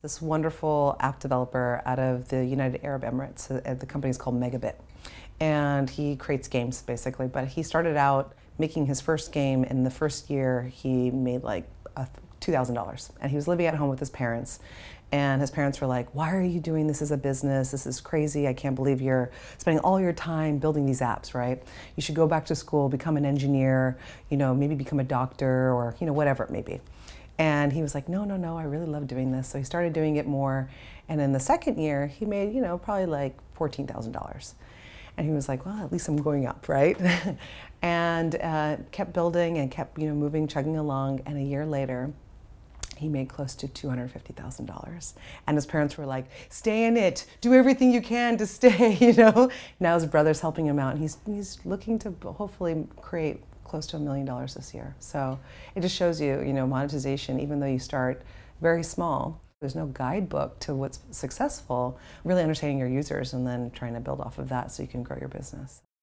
This wonderful app developer out of the United Arab Emirates, uh, the company is called Megabit. And he creates games basically, but he started out making his first game in the first year he made like $2,000 and he was living at home with his parents and his parents were like, Why are you doing this as a business? This is crazy. I can't believe you're spending all your time building these apps, right? You should go back to school, become an engineer, you know, maybe become a doctor or, you know, whatever it may be. And he was like, no, no, no, I really love doing this. So he started doing it more. And in the second year, he made, you know, probably like $14,000. And he was like, well, at least I'm going up, right? and uh, kept building and kept, you know, moving, chugging along. And a year later, he made close to $250,000. And his parents were like, stay in it, do everything you can to stay, you know? Now his brother's helping him out and he's, he's looking to hopefully create close to a million dollars this year. So it just shows you, you know, monetization, even though you start very small, there's no guidebook to what's successful, really understanding your users and then trying to build off of that so you can grow your business.